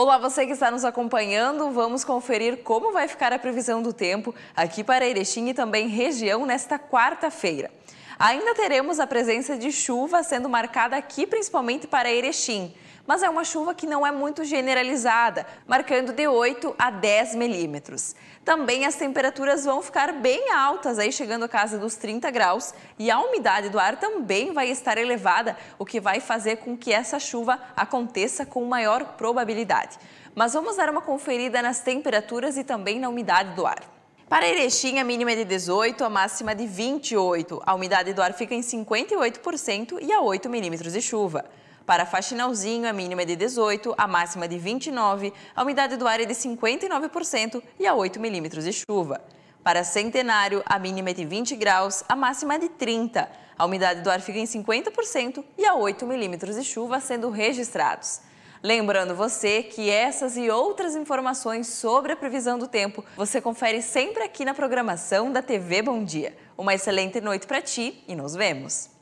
Olá, você que está nos acompanhando, vamos conferir como vai ficar a previsão do tempo aqui para Erechim e também região nesta quarta-feira. Ainda teremos a presença de chuva sendo marcada aqui, principalmente para Erechim mas é uma chuva que não é muito generalizada, marcando de 8 a 10 milímetros. Também as temperaturas vão ficar bem altas, aí chegando a casa dos 30 graus, e a umidade do ar também vai estar elevada, o que vai fazer com que essa chuva aconteça com maior probabilidade. Mas vamos dar uma conferida nas temperaturas e também na umidade do ar. Para Erechim, a mínima é de 18, a máxima de 28. A umidade do ar fica em 58% e a 8 milímetros de chuva. Para Faxinalzinho, a mínima é de 18, a máxima de 29, a umidade do ar é de 59% e a 8 milímetros de chuva. Para Centenário, a mínima é de 20 graus, a máxima é de 30. A umidade do ar fica em 50% e a 8 milímetros de chuva sendo registrados. Lembrando você que essas e outras informações sobre a previsão do tempo você confere sempre aqui na programação da TV Bom Dia. Uma excelente noite para ti e nos vemos!